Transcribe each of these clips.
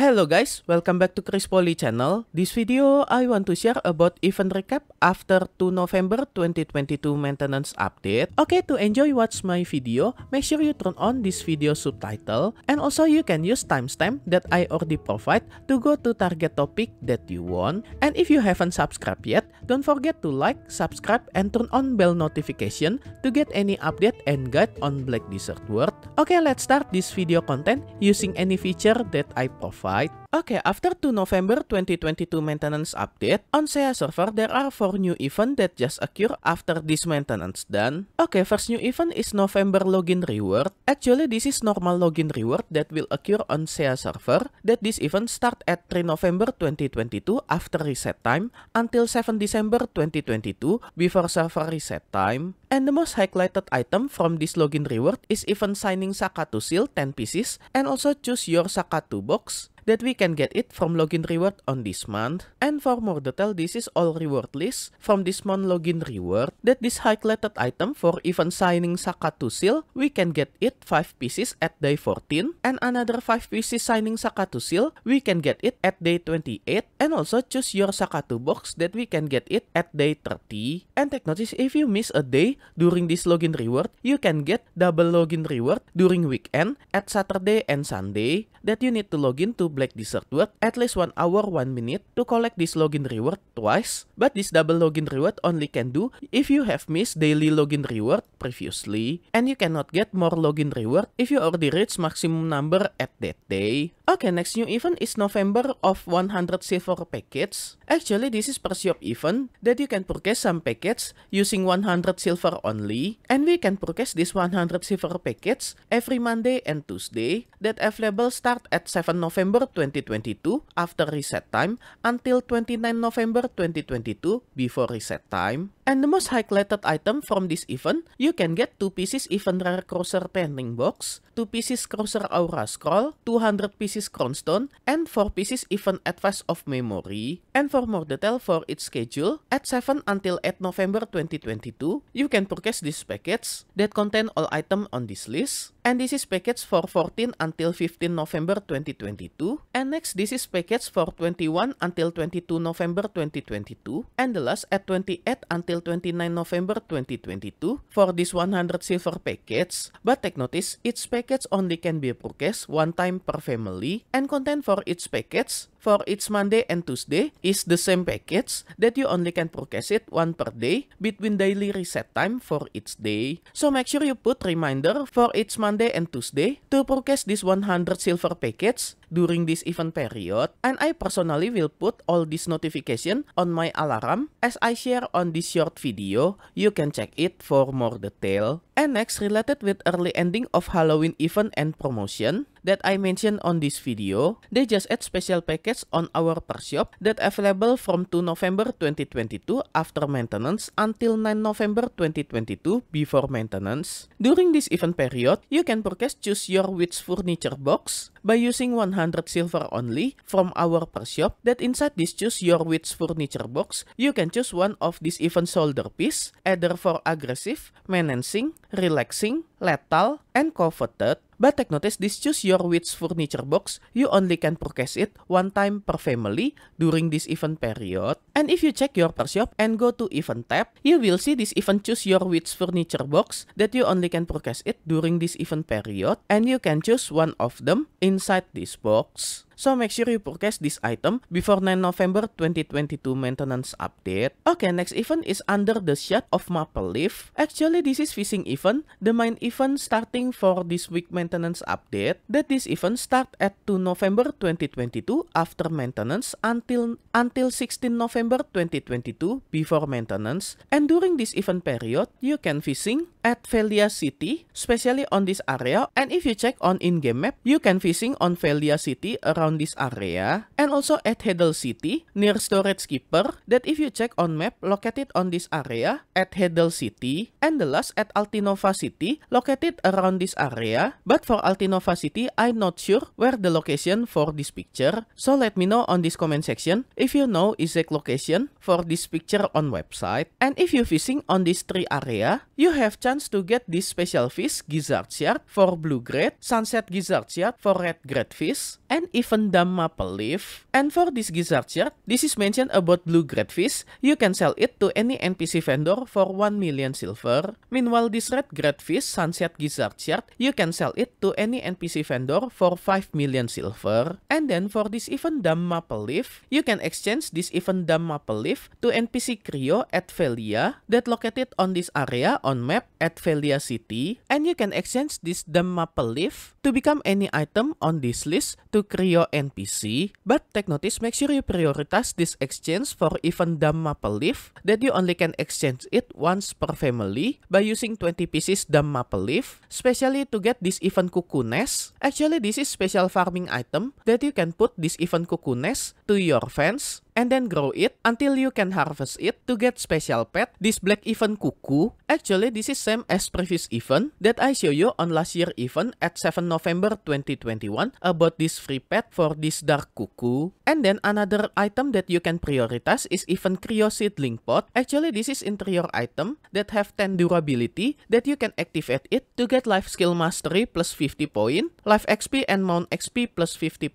Hello guys, welcome back to Chris Poly channel. This video I want to share about event recap after 2 November 2022 maintenance update. Okay, to enjoy watch my video, make sure you turn on this video subtitle and also you can use timestamp that I already provide to go to target topic that you want. And if you haven't subscribed yet, don't forget to like, subscribe and turn on bell notification to get any update and guide on Black Desert World. Okay, let's start this video content using any feature that I provide. verified. Okay, after 2 November 2022 maintenance update, on SEA server there are 4 new events that just occur after this maintenance done. Okay, first new event is November login reward. Actually, this is normal login reward that will occur on SEA server that this event start at 3 November 2022 after reset time until 7 December 2022 before server reset time. And the most highlighted item from this login reward is event signing Sakatu seal 10 pieces and also choose your Sakatu box that we can get it from login reward on this month. And for more detail, this is all reward list from this month login reward that this highlighted item for even signing Sakatu Seal, we can get it 5 pieces at day 14 and another 5 pieces signing Sakatu Seal, we can get it at day 28 and also choose your Sakatu box that we can get it at day 30. And take notice if you miss a day during this login reward, you can get double login reward during weekend at Saturday and Sunday that you need to login to black desert World at least 1 hour 1 minute to collect this login reward twice, but this double login reward only can do if you have missed daily login reward previously, and you cannot get more login reward if you already reach maximum number at that day. Okay, next new event is November of 100 silver packets. Actually, this is per shop event that you can purchase some packets using 100 silver only, and we can purchase this 100 silver packets every Monday and Tuesday that available start at 7 November November 2022 after reset time until 29 November 2022 before reset time. And the most highlighted item from this event, you can get 2 pieces Event Rare Crosser Painting Box, 2 pieces Crosser Aura Scroll, 200 pieces Cronstone, and 4 pieces Event Advice of Memory. And for more detail for its schedule, at 7 until 8 November 2022, you can purchase these packets that contain all items on this list. And this is package for 14 until 15 November 2022. And next, this is package for 21 until 22 November 2022. And the last at 28 until 29 November 2022 for this 100 silver package. But take notice, each package only can be purchased one time per family. And content for each package for each Monday and Tuesday is the same package that you only can purchase it one per day between daily reset time for each day. So make sure you put reminder for each Monday and Tuesday to purchase this 100 silver package during this event period and I personally will put all this notification on my alarm as I share on this short video. You can check it for more detail. And next related with early ending of Halloween event and promotion that I mentioned on this video, they just add special package on our per shop that available from 2 November 2022 after maintenance until 9 November 2022 before maintenance. During this event period, you can purchase choose your witch furniture box by using 100 100 silver only from our per shop that inside this choose your witch furniture box, you can choose one of this even shoulder piece, either for aggressive, menacing, relaxing, lethal, and coveted, but take notice this choose your which furniture box, you only can purchase it one time per family during this event period. And if you check your per shop and go to event tab, you will see this event choose your which furniture box that you only can purchase it during this event period and you can choose one of them inside this box. So make sure you purchase this item before 9 November 2022 maintenance update. Okay, next event is Under the Shade of Maple Leaf. Actually, this is fishing event, the main event starting for this week maintenance update. That this event start at 2 November 2022 after maintenance until until 16 November 2022 before maintenance. And during this event period, you can fishing at Velia City, especially on this area. And if you check on in-game map, you can fishing on Velia City around around this area and also at Hedel City near storage keeper. that if you check on map located on this area at Hedel City and the last at Altinova City located around this area but for Altinova City I'm not sure where the location for this picture so let me know on this comment section if you know exact location for this picture on website and if you fishing on this three area you have chance to get this special fish gizzard shard for blue grade sunset gizzard shard for red grade fish and even Maple leaf. And for this gizzard shirt, this is mentioned about blue greatfish. You can sell it to any NPC vendor for 1 million silver. Meanwhile, this red greatfish sunset gizzard shirt, you can sell it to any NPC vendor for 5 million silver. And then for this even dumb maple leaf, you can exchange this even dumb maple leaf to NPC Creo at Velia that located on this area on map at Velia City. And you can exchange this dumb maple leaf to become any item on this list to Creo NPC, but take notice make sure you prioritize this exchange for even Maple Leaf that you only can exchange it once per family by using 20 pieces Maple Leaf, especially to get this even Kukunes. Actually, this is special farming item that you can put this even Kukunes to your fence and then grow it until you can harvest it to get special pet. This black event kuku. actually this is same as previous event that I show you on last year event at 7 November 2021 about this free pet for this dark kuku. And then another item that you can prioritize is even Cryo Seedling Pot. Actually this is interior item that have 10 durability that you can activate it to get life skill mastery plus 50 point, life XP and mount XP plus 50%,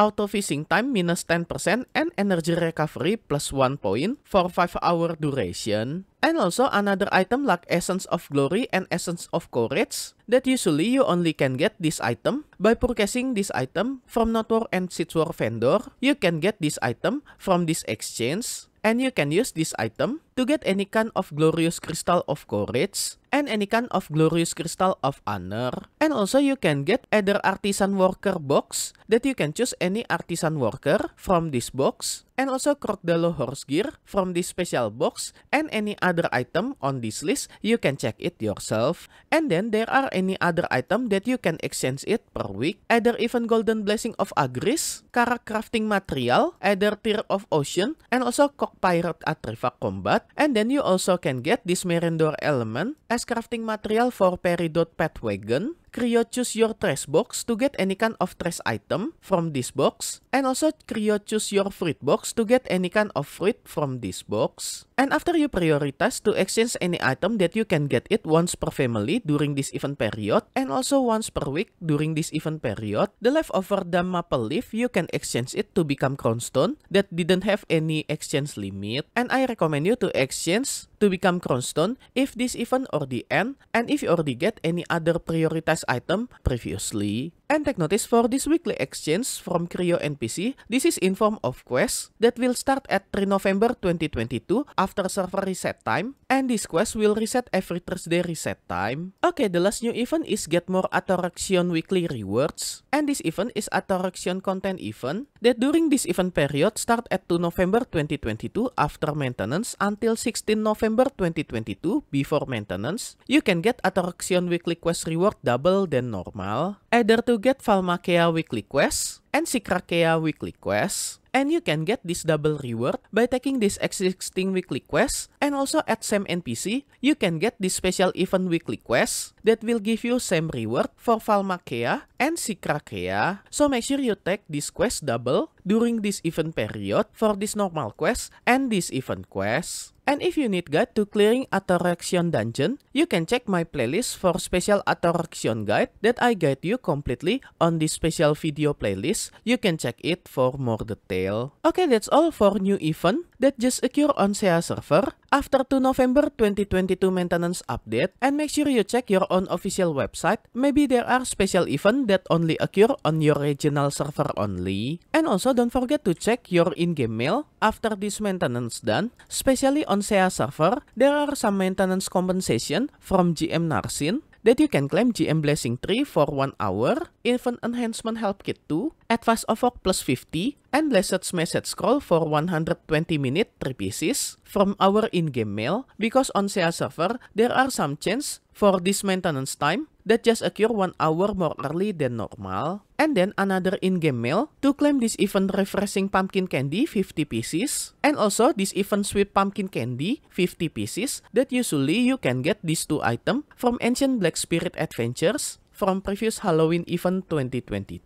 auto fishing time minus 10% and energy recovery plus 1 point for 5 hour duration. And also another item like Essence of Glory and Essence of Courage that usually you only can get this item by purchasing this item from Notwar and Sitwar vendor. You can get this item from this exchange and you can use this item to get any kind of glorious crystal of courage and any kind of glorious crystal of honor. And also you can get either artisan worker box that you can choose any artisan worker from this box and also Crocodile horse gear from this special box and any other item on this list you can check it yourself and then there are any other item that you can exchange it per week either even golden blessing of agris karak crafting material either tear of ocean and also cock pirate artifact combat and then you also can get this merendor element crafting material for Peridot Pet Wagon Creo your trash box to get any kind of trash item from this box. And also Creo your fruit box to get any kind of fruit from this box. And after you prioritize to exchange any item that you can get it once per family during this event period and also once per week during this event period, the leftover damn maple leaf you can exchange it to become stone that didn't have any exchange limit. And I recommend you to exchange to become stone if this event or the end and if you already get any other prioritized as item previously. And take notice for this weekly exchange from Creo NPC, this is in form of quest that will start at 3 November 2022 after server reset time, and this quest will reset every Thursday reset time. Okay, the last new event is get more Atoraxion weekly rewards, and this event is Atoraxion content event that during this event period start at 2 November 2022 after maintenance until 16 November 2022 before maintenance, you can get Atoraxion weekly quest reward double Double dan Normal, either to get Falmakea Weekly Quest and Sikrakea Weekly Quest, and you can get this double reward by taking this existing weekly quest, and also at same NPC, you can get this special event weekly quest that will give you same reward for Falmakea and Sikrakea, so make sure you take this quest double during this event period for this normal quest and this event quest. And if you need guide to clearing Atoraxion dungeon, you can check my playlist for special Atoraxion guide that I guide you completely on this special video playlist. You can check it for more detail. Okay, that's all for new event. that just occur on SEA server after 2 November 2022 maintenance update and make sure you check your own official website. Maybe there are special event that only occur on your regional server only. And also don't forget to check your in-game mail after this maintenance done, especially on SEA server, there are some maintenance compensation from GM Narsin that you can claim GM Blessing 3 for 1 hour, Infant Enhancement Help Kit 2, Advice of Work plus 50, and Blessed Message Scroll for 120 minute 3 pieces from our in-game mail because on SEA server, there are some chance. For this maintenance time, that just occur 1 hour more early than normal. And then another in-game mail to claim this event refreshing pumpkin candy 50 pieces. And also this event sweet pumpkin candy 50 pieces that usually you can get these two items from Ancient Black Spirit Adventures from previous Halloween event 2022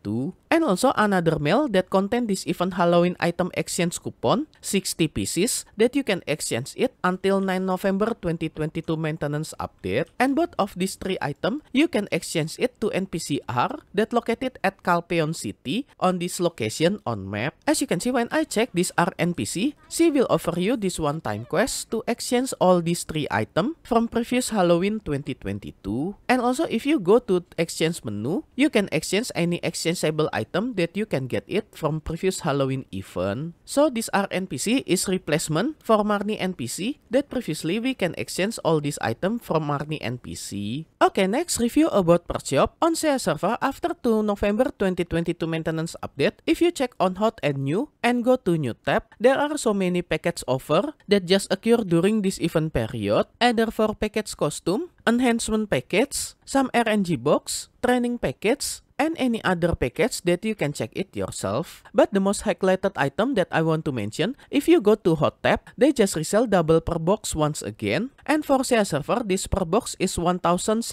and also another mail that contain this event Halloween item exchange coupon 60 pieces that you can exchange it until 9 November 2022 maintenance update and both of these three item you can exchange it to NPCR that located at Calpeon City on this location on map. As you can see when I check this RNPC, she will offer you this one-time quest to exchange all these three item from previous Halloween 2022 and also if you go to exchange menu, you can exchange any exchangeable item that you can get it from previous Halloween event. So this RNPC is replacement for Marnie NPC that previously we can exchange all these item from Marnie NPC. Okay, next review about Perch Shop on SEA server after 2 November 2022 maintenance update. If you check on hot and new and go to new tab, there are so many packets offer that just occur during this event period, either for package costume, enhancement package, some RNG box, training packets, and any other package that you can check it yourself. But the most highlighted item that I want to mention, if you go to Hot Tab, they just resell double per box once again. And for SEA server, this per box is 1600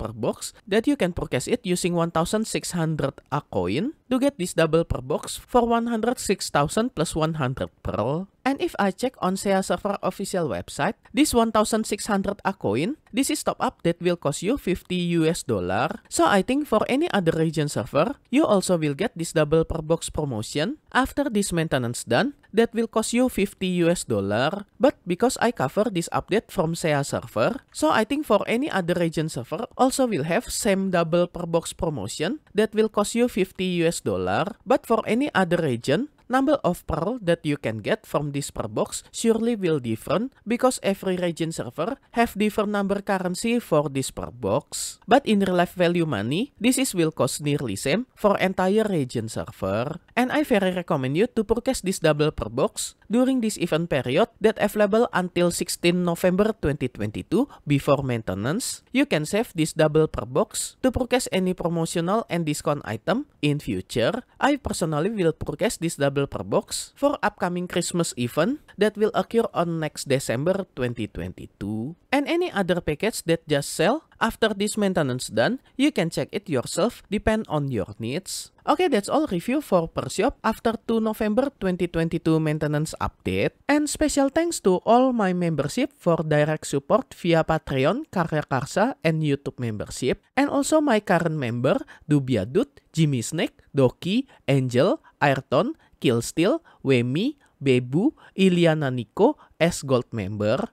per box that you can purchase it using 1600 A coin to get this double per box for 106,000 plus 100 pearl. And if I check on SEA Server official website, this 1600 A coin, this is top up that will cost you 50 US dollar. So I think for any other region server, you also will get this double per box promotion after this maintenance done that will cost you 50 US dollar. But because I cover this update from SEA server, so I think for any other region server also will have same double per box promotion that will cost you 50 US dollar. But for any other region, Number of pearl that you can get from this per box surely will different because every region server have different number currency for this per box. But in real life value money, this is will cost nearly same for entire region server. and I very recommend you to purchase this double per box during this event period that available until 16 November 2022 before maintenance. You can save this double per box to purchase any promotional and discount item in future. I personally will purchase this double per box for upcoming Christmas event that will occur on next December 2022 and any other package that just sell After this maintenance done, you can check it yourself depend on your needs. Okay, that's all review for Persiop after 2 November 2022 maintenance update. And special thanks to all my membership for direct support via Patreon, Karya Karsa, and YouTube membership. And also my current member, Dubia Dut, Jimmy Snake, Doki, Angel, Ayrton, Killsteel, Wemi, Bebu, Iliana Nico S Gold member.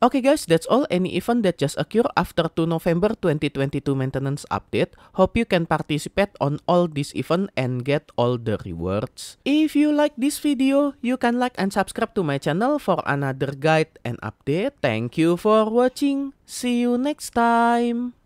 Okay guys, that's all any event that just occur after 2 November 2022 maintenance update. Hope you can participate on all this event and get all the rewards. If you like this video, you can like and subscribe to my channel for another guide and update. Thank you for watching. See you next time.